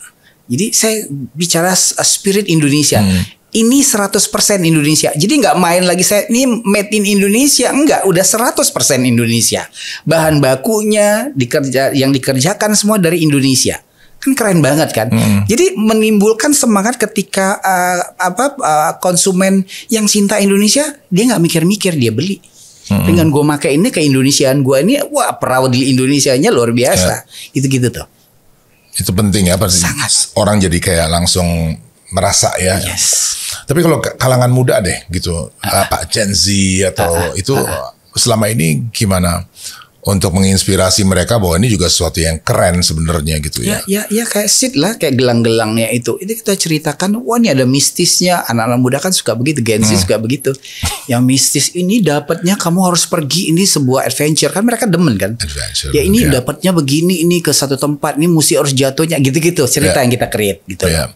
Jadi saya bicara spirit Indonesia. Hmm ini 100% Indonesia. Jadi nggak main lagi saya ini made in Indonesia, enggak, udah 100% Indonesia. Bahan bakunya dikerja yang dikerjakan semua dari Indonesia. Kan keren banget kan? Hmm. Jadi menimbulkan semangat ketika uh, apa uh, konsumen yang cinta Indonesia, dia nggak mikir-mikir, dia beli. Hmm. Dengan gue pakai ini ke Indonesiaan gue ini, wah perawat di Indonesia nya luar biasa. Ya. Itu Gitu-gitu tuh. Itu penting ya pasti. Sangat. Orang jadi kayak langsung merasa ya. Yes. Tapi kalau kalangan muda deh gitu, uh, Pak Gen Z atau uh, uh, itu uh, uh. selama ini gimana untuk menginspirasi mereka bahwa ini juga sesuatu yang keren sebenarnya gitu ya. Ya ya, ya kayak sit lah kayak gelang-gelangnya itu. Ini kita ceritakan wah ini ada mistisnya. Anak-anak muda kan suka begitu, Gen Z hmm. suka begitu. Yang mistis ini dapatnya kamu harus pergi ini sebuah adventure kan mereka demen kan. Adventure. Ya ini ya. dapatnya begini ini ke satu tempat ini mesti harus jatuhnya gitu-gitu cerita ya. yang kita create gitu. Ya.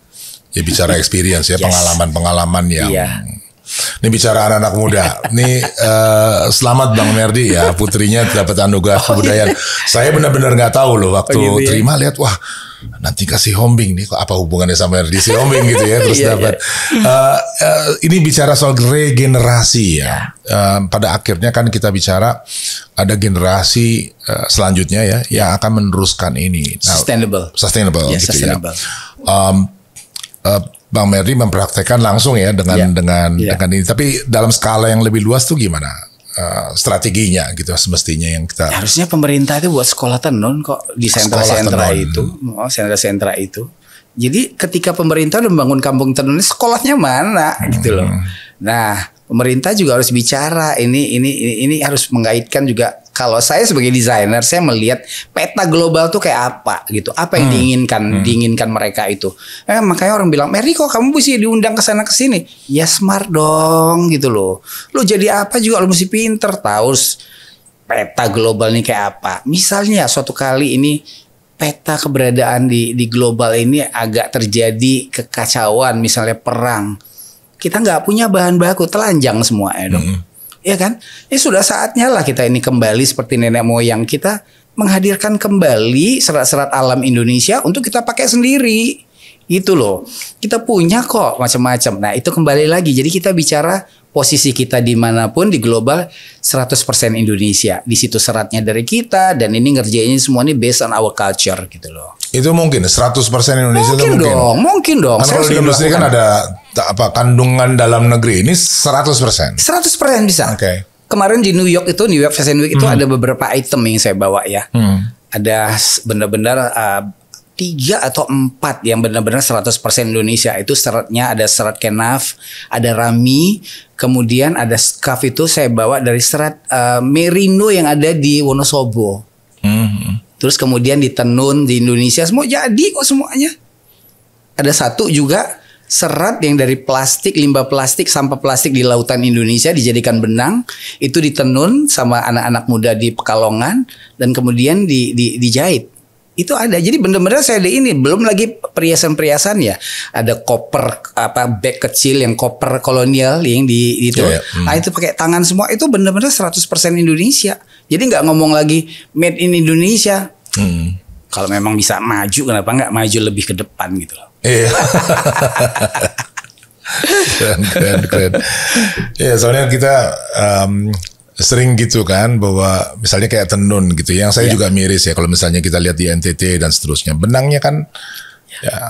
Ya bicara experience ya, pengalaman-pengalaman yes. yang iya. Ini bicara anak-anak muda. Ini uh, selamat Bang Merdi ya putrinya dapat anugerah oh, kebudayaan. iya. Saya benar-benar nggak tahu loh waktu oh, gitu, terima ya. terima lihat wah nanti kasih hombing nih kok apa hubungannya sama Merdi si hombing gitu ya terus iya, iya. dapat. Iya. Uh, uh, ini bicara soal regenerasi ya. Uh, pada akhirnya kan kita bicara ada generasi uh, selanjutnya ya yang akan meneruskan ini. Nah, sustainable. Sustainable. Yeah, gitu ya. sustainable. Ya. Um, uh, Bang Merdi mempraktekkan langsung ya dengan yeah. dengan yeah. dengan ini. Tapi dalam skala yang lebih luas tuh gimana uh, strateginya gitu semestinya yang kita harusnya pemerintah itu buat sekolah tenun kok di sentra-sentra itu, hmm. oh, sentra-sentra itu. Jadi ketika pemerintah membangun kampung tenun, sekolahnya mana hmm. gitu loh. Hmm. Nah pemerintah juga harus bicara ini ini ini, ini harus mengaitkan juga kalau saya sebagai desainer saya melihat peta global tuh kayak apa gitu apa yang hmm. diinginkan hmm. diinginkan mereka itu eh, makanya orang bilang Mary kok kamu mesti diundang ke sana ke sini ya smart dong gitu loh Lo jadi apa juga lo mesti pinter tahu peta global ini kayak apa misalnya suatu kali ini peta keberadaan di di global ini agak terjadi kekacauan misalnya perang kita nggak punya bahan baku telanjang semua ya dong. Mm -hmm. Ya kan? Ya sudah saatnya lah kita ini kembali seperti nenek moyang kita menghadirkan kembali serat-serat alam Indonesia untuk kita pakai sendiri. Itu loh. Kita punya kok macam-macam. Nah, itu kembali lagi. Jadi kita bicara posisi kita dimanapun di global 100% Indonesia. Di situ seratnya dari kita dan ini ngerjainnya semua ini based on our culture gitu loh. Itu mungkin 100% Indonesia mungkin itu mungkin. Dong, mungkin dong. Karena kalau di industri kan ada apa kandungan dalam negeri ini 100%. 100% bisa. Oke. Okay. Kemarin di New York itu New York Fashion Week itu hmm. ada beberapa item yang saya bawa ya. Hmm. Ada benar-benar uh, tiga atau empat yang benar-benar 100% Indonesia itu seratnya ada serat kenaf, ada rami, kemudian ada scarf itu saya bawa dari serat uh, eh, merino yang ada di Wonosobo. Hmm. Terus kemudian ditenun di Indonesia semua jadi kok semuanya. Ada satu juga serat yang dari plastik, limbah plastik, sampah plastik di lautan Indonesia dijadikan benang, itu ditenun sama anak-anak muda di Pekalongan dan kemudian di, di, dijahit itu ada jadi bener-bener saya ada ini belum lagi perhiasan-perhiasan ya ada koper apa bag kecil yang koper kolonial yang di itu yeah, iya. hmm. yeah. nah itu pakai tangan semua itu bener-bener 100% Indonesia jadi nggak ngomong lagi made in Indonesia mm. kalau memang bisa maju kenapa nggak maju lebih ke depan gitu loh yeah. keren keren keren ya soalnya kita um, sering gitu kan bahwa misalnya kayak tenun gitu ya, yang saya ya. juga miris ya kalau misalnya kita lihat di NTT dan seterusnya benangnya kan iya. ya, ya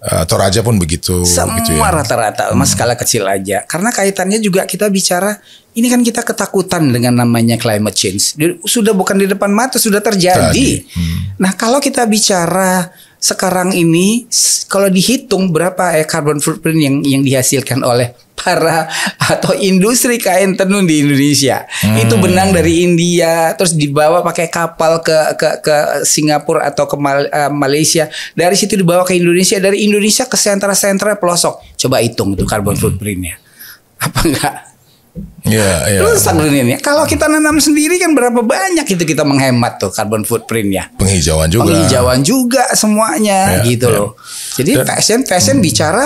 Uh, Toraja pun begitu. Semua gitu ya. rata-rata hmm. skala kecil aja. Karena kaitannya juga kita bicara ini kan kita ketakutan dengan namanya climate change. Sudah bukan di depan mata, sudah terjadi. Hmm. Nah kalau kita bicara sekarang ini kalau dihitung berapa ya carbon footprint yang yang dihasilkan oleh para atau industri kain tenun di Indonesia. Hmm. Itu benang dari India terus dibawa pakai kapal ke ke ke Singapura atau ke Mal, uh, Malaysia. Dari situ dibawa ke Indonesia, dari Indonesia ke sentra-sentra pelosok. Coba hitung itu carbon hmm. footprintnya. Apa enggak? Ya, yeah, ini. Kalau kita nanam sendiri kan berapa banyak itu kita menghemat tuh carbon footprintnya. Penghijauan juga. Penghijauan juga semuanya yeah, gitu yeah. loh. Jadi Dan, fashion fashion hmm. bicara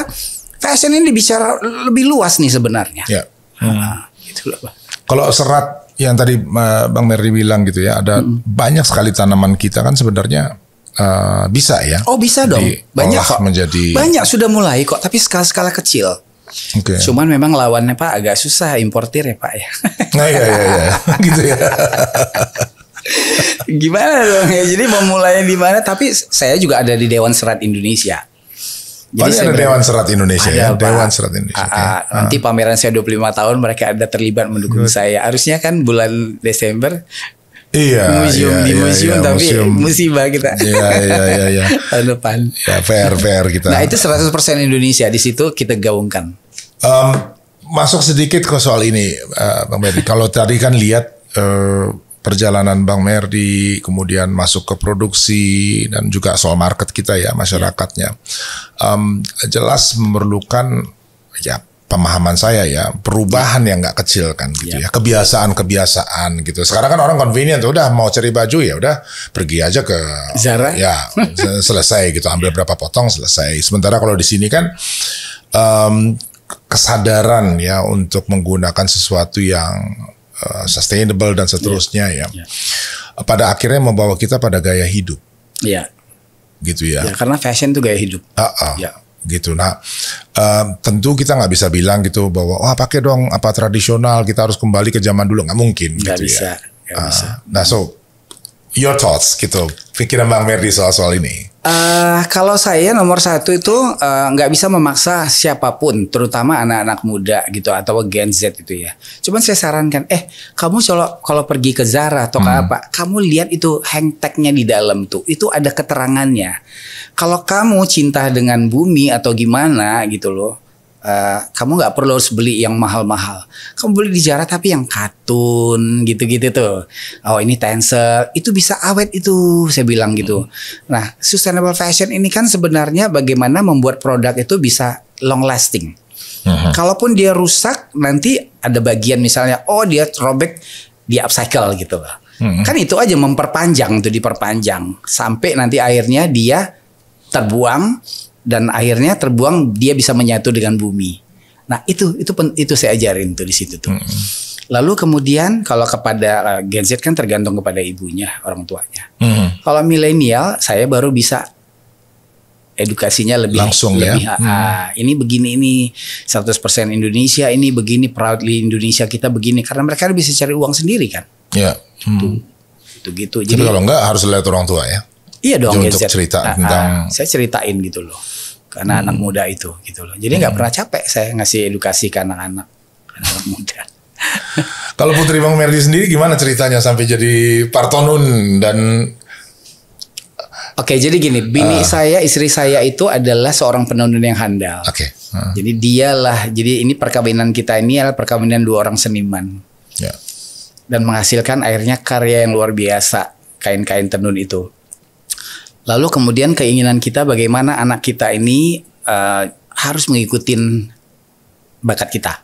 fashion ini bicara lebih luas nih sebenarnya. Yeah. Ya. Hmm. gitu loh. Kalau serat yang tadi eh, Bang Merdi bilang gitu ya, ada hmm. banyak sekali tanaman kita kan sebenarnya uh, bisa ya. Oh bisa dong. Banyak kok. Menjadi banyak sudah mulai kok, tapi skala-skala kecil. Okay. Cuman memang lawannya Pak agak susah importir ya Pak ya. Nah iya iya iya gitu ya. Gimana dong ya? Jadi memulainya di mana? Tapi saya juga ada di Dewan Serat Indonesia. Jadi ada Dewan Serat Indonesia ya? ada, ya. Pak. Dewan Serat Indonesia. Aa, ah, okay. Ah, ah. Nanti pameran saya 25 tahun mereka ada terlibat mendukung Good. saya. Harusnya kan bulan Desember Iya, iya museum iya, di museum iya, tapi museum. musibah kita. Iya, iya, iya, iya. Tahun depan. Ya, fair, fair kita. Nah, itu 100% Indonesia di situ kita gaungkan. Um, masuk sedikit ke soal ini, uh, Bang Merdi. Kalau tadi kan lihat uh, perjalanan Bang Merdi, kemudian masuk ke produksi dan juga soal market kita ya masyarakatnya, um, jelas memerlukan ya pemahaman saya ya perubahan yang nggak kecil kan gitu ya, ya. kebiasaan kebiasaan gitu sekarang kan orang convenient udah mau cari baju ya udah pergi aja ke Zara ya selesai gitu ambil berapa potong selesai sementara kalau di sini kan um, kesadaran ya untuk menggunakan sesuatu yang uh, sustainable dan seterusnya yeah. Ya, ya. Pada akhirnya membawa kita pada gaya hidup. ya Gitu ya. Yeah, karena fashion itu gaya hidup. Uh ah, -uh. Ah. Yeah gitu. Nah, uh, tentu kita nggak bisa bilang gitu bahwa wah oh, pakai dong apa tradisional kita harus kembali ke zaman dulu nggak mungkin. Gak gitu ya. bisa. Ya. uh, bisa. Nah, so your thoughts gitu, pikiran Bang Merdi soal soal ini. Uh, kalau saya nomor satu itu eh, nggak uh, bisa memaksa siapapun, terutama anak-anak muda gitu atau Gen Z itu ya. Cuman saya sarankan, eh kamu kalau kalau pergi ke Zara atau hmm. ke apa, kamu lihat itu hang tagnya di dalam tuh, itu ada keterangannya. Kalau kamu cinta dengan bumi atau gimana gitu loh, Uh, kamu nggak perlu harus beli yang mahal-mahal. Kamu beli di jarak tapi yang katun gitu-gitu tuh. Oh ini tensel, itu bisa awet itu saya bilang gitu. Hmm. Nah sustainable fashion ini kan sebenarnya bagaimana membuat produk itu bisa long lasting. Hmm. Kalaupun dia rusak nanti ada bagian misalnya oh dia robek dia upcycle gitu loh. Hmm. Kan itu aja memperpanjang tuh diperpanjang sampai nanti akhirnya dia terbuang dan akhirnya terbuang dia bisa menyatu dengan bumi. Nah itu itu itu saya ajarin tuh di situ tuh. -hmm. Lalu kemudian kalau kepada eh, Gen Z kan tergantung kepada ibunya orang tuanya. Mm -hmm. Kalau milenial saya baru bisa edukasinya lebih langsung ya. lebih, ya. Hmm. Ah, ini begini ini 100% Indonesia, ini begini proudly Indonesia kita begini karena mereka bisa cari uang sendiri kan. Iya. Hmm. Itu gitu. gitu, gitu. Jadi Tapi kalau enggak harus lihat orang tua ya. Iya dong. Ya, untuk cerita nah, tentang. Saya ceritain gitu loh, karena hmm. anak muda itu gitu loh. Jadi nggak hmm. pernah capek saya ngasih edukasi ke anak-anak, anak muda. Kalau Putri Bang Merdi sendiri gimana ceritanya sampai jadi partonun dan Oke, jadi gini, bini uh, saya, istri saya itu adalah seorang penenun yang handal. Oke. Okay. Hmm. Uh. Jadi dialah, jadi ini perkawinan kita ini adalah perkawinan dua orang seniman. Yeah. Dan menghasilkan akhirnya karya yang luar biasa, kain-kain tenun itu. Lalu kemudian keinginan kita bagaimana anak kita ini uh, harus mengikuti bakat kita.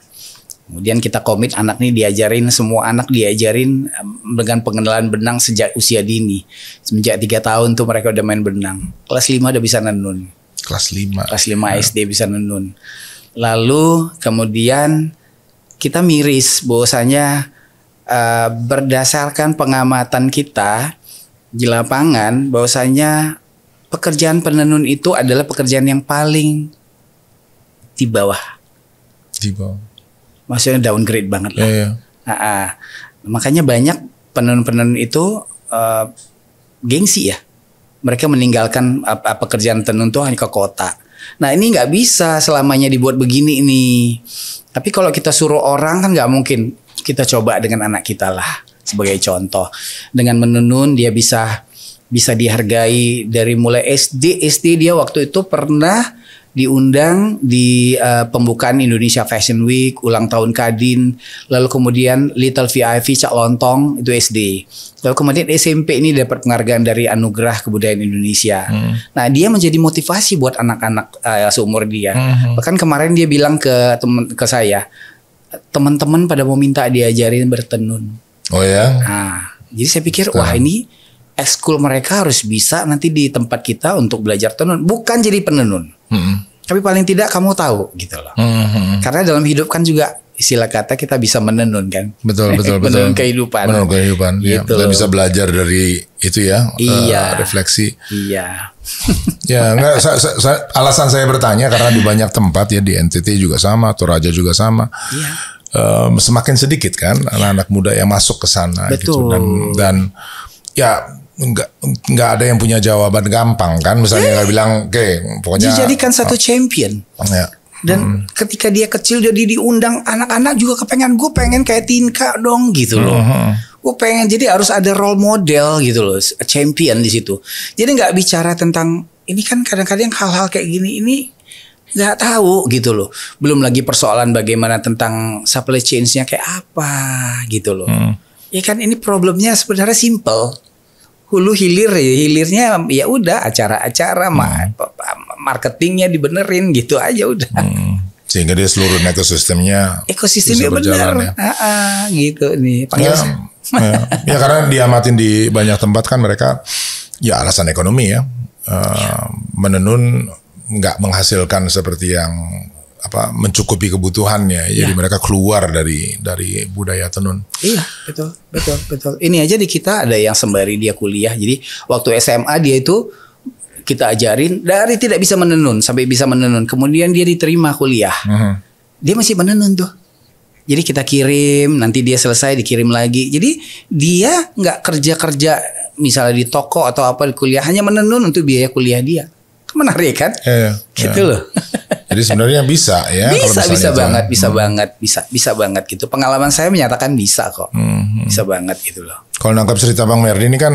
Kemudian kita komit anak ini diajarin semua anak diajarin dengan pengenalan benang sejak usia dini. Sejak tiga tahun tuh mereka udah main benang. Kelas lima udah bisa nenun. Kelas lima. Kelas 5 ya. SD bisa nenun. Lalu kemudian kita miris bahwasanya uh, berdasarkan pengamatan kita di lapangan bahwasanya pekerjaan penenun itu adalah pekerjaan yang paling di bawah. Di bawah. Maksudnya downgrade banget lah. Yeah, yeah. Nah, uh, makanya banyak penenun-penenun itu uh, gengsi ya. Mereka meninggalkan uh, pekerjaan tenun itu hanya ke kota. Nah ini nggak bisa selamanya dibuat begini nih. Tapi kalau kita suruh orang kan nggak mungkin. Kita coba dengan anak kita lah sebagai contoh. Dengan menenun dia bisa bisa dihargai dari mulai SD SD dia waktu itu pernah diundang di uh, pembukaan Indonesia Fashion Week, ulang tahun Kadin, lalu kemudian Little VIP Cak Lontong itu SD. Lalu kemudian SMP ini dapat penghargaan dari Anugerah Kebudayaan Indonesia. Hmm. Nah, dia menjadi motivasi buat anak-anak uh, seumur dia. Hmm. Bahkan kemarin dia bilang ke temen, ke saya, teman-teman pada mau minta diajarin bertenun. Oh ya. Nah, jadi saya pikir wah ini ekskul mereka harus bisa nanti di tempat kita untuk belajar tenun, bukan jadi penenun. Hmm. Tapi paling tidak kamu tahu gitu loh. Hmm. Karena dalam hidup kan juga istilah kata kita bisa menenun kan. Betul betul menenun betul. kehidupan. Menenun kehidupan. Iya. Gitu. kita bisa belajar dari itu ya. Eh, iya. Uh, refleksi. Iya. ya enggak sa, sa, sa, alasan saya bertanya karena di banyak tempat ya di NTT juga sama, Toraja juga sama. Iya um, semakin sedikit kan iya. anak-anak muda yang masuk ke sana gitu dan dan ya nggak nggak ada yang punya jawaban gampang kan misalnya eh. nggak eh, bilang oke okay, pokoknya dijadikan satu ah. champion ya. dan hmm. ketika dia kecil jadi diundang anak-anak juga kepengen gue pengen kayak Tinka dong gitu loh uh-huh. Hmm, hmm. gue pengen jadi harus ada role model gitu loh champion di situ jadi nggak bicara tentang ini kan kadang-kadang hal-hal kayak gini ini nggak tahu gitu loh. Belum lagi persoalan bagaimana tentang supply chain kayak apa gitu loh. Hmm. Ya kan ini problemnya sebenarnya simple. Hulu hilir ya hilirnya ya udah acara-acara hmm. marketingnya dibenerin gitu aja udah. Hmm sehingga dia seluruh ekosistemnya ekosistemnya benar ya. Ah, gitu nih ya, ya, ya, karena diamatin di banyak tempat kan mereka ya alasan ekonomi ya uh, menenun nggak menghasilkan seperti yang apa mencukupi kebutuhannya ya. jadi iya. mereka keluar dari dari budaya tenun iya betul betul betul ini aja di kita ada yang sembari dia kuliah jadi waktu SMA dia itu kita ajarin dari tidak bisa menenun sampai bisa menenun kemudian dia diterima kuliah mm -hmm. dia masih menenun tuh jadi kita kirim nanti dia selesai dikirim lagi jadi dia nggak kerja kerja misalnya di toko atau apa di kuliah hanya menenun untuk biaya kuliah dia menarik kan? Ya, ya. gitu ya. loh. Jadi sebenarnya bisa ya. Bisa bisa banget, bisa hmm. banget, bisa bisa banget gitu. Pengalaman saya menyatakan bisa kok. Hmm, hmm. Bisa banget gitu loh. Kalau nangkap cerita Bang Merdi ini kan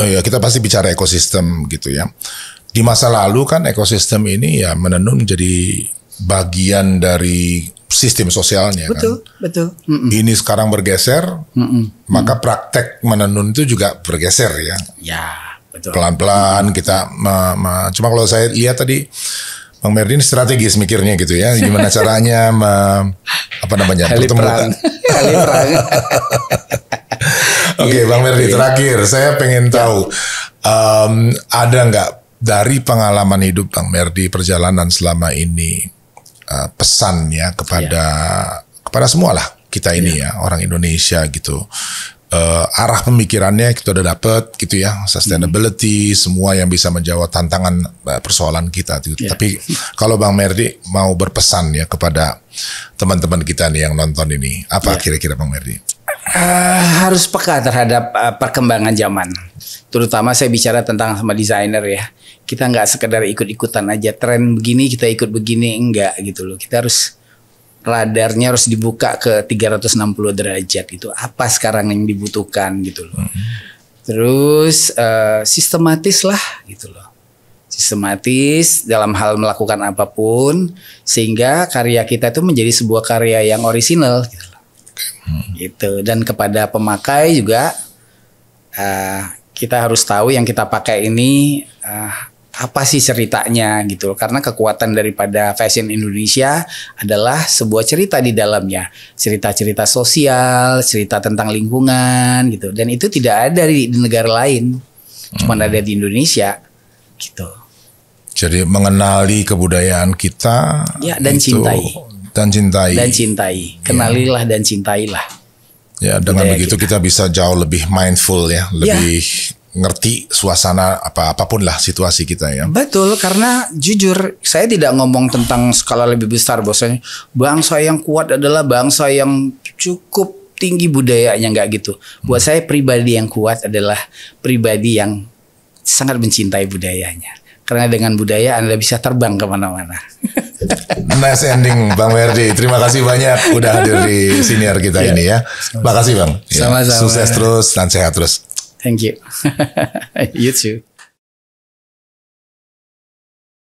eh, ya kita pasti bicara ekosistem gitu ya. Di masa lalu kan ekosistem ini ya menenun jadi bagian dari sistem sosialnya betul, kan. Betul, betul. Mm -mm. Ini sekarang bergeser, mm -mm. maka praktek menenun itu juga bergeser ya. Ya pelan-pelan kita cuma kalau saya lihat tadi Bang Merdin strategis mikirnya gitu ya, gimana caranya ma, apa namanya pertemuan. Iya, Oke, iya, Bang Merdi iya. terakhir saya pengen ya. tahu um, ada nggak dari pengalaman hidup Bang Merdi perjalanan selama ini uh, ya kepada ya. kepada semua lah kita ini ya. ya orang Indonesia gitu uh, arah pemikirannya kita udah dapet gitu ya sustainability hmm. semua yang bisa menjawab tantangan eh, persoalan kita gitu. Yeah. Tapi kalau Bang Merdi mau berpesan ya kepada teman-teman kita nih yang nonton ini apa iya. kira-kira yeah. Bang Merdi? Uh, harus peka terhadap uh, perkembangan zaman. Terutama saya bicara tentang sama desainer ya. Kita nggak sekedar ikut-ikutan aja tren begini kita ikut begini enggak gitu loh. Kita harus radarnya harus dibuka ke 360 derajat itu apa sekarang yang dibutuhkan gitu loh. Hmm. Terus uh, sistematis lah gitu loh. Sistematis dalam hal melakukan apapun sehingga karya kita itu menjadi sebuah karya yang orisinal gitu loh. Hmm. Gitu dan kepada pemakai juga uh, kita harus tahu yang kita pakai ini uh, apa sih ceritanya gitu karena kekuatan daripada fashion Indonesia adalah sebuah cerita di dalamnya cerita-cerita sosial cerita tentang lingkungan gitu dan itu tidak ada di, di negara lain cuma hmm. ada di Indonesia gitu jadi mengenali kebudayaan kita ya dan itu, cintai dan cintai dan cintai ya. kenalilah ya. dan cintailah ya dengan Budaya begitu kita. kita bisa jauh lebih mindful ya, ya. lebih ya ngerti suasana apa apapun lah situasi kita ya. Betul karena jujur saya tidak ngomong tentang skala lebih besar bahwasanya bangsa yang kuat adalah bangsa yang cukup tinggi budayanya nggak gitu. Buat hmm. saya pribadi yang kuat adalah pribadi yang sangat mencintai budayanya. Karena dengan budaya Anda bisa terbang kemana-mana. nice ending Bang Merdi. Terima kasih banyak udah hadir di siniar kita ya. ini ya. Terima kasih Bang. Iya. Sama-sama. Ya. Sukses terus dan sehat terus. Thank you. you too.